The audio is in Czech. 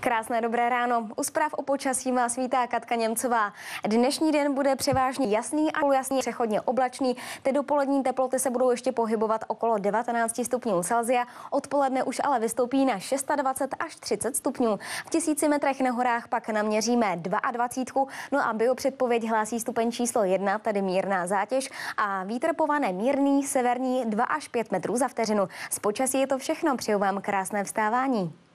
Krásné dobré ráno. U zpráv o počasí vás vítá Katka Němcová. Dnešní den bude převážně jasný a jasně přechodně oblačný. Ty dopolední teploty se budou ještě pohybovat okolo 19 stupňů Celsia. Odpoledne už ale vystoupí na 26 až 30 stupňů. V tisíci metrech na horách pak naměříme 22. No a biopředpověď hlásí stupeň číslo 1, tedy mírná zátěž a výtrpované mírný severní 2 až 5 metrů za vteřinu. Z počasí je to všechno. Přeju vám krásné vstávání.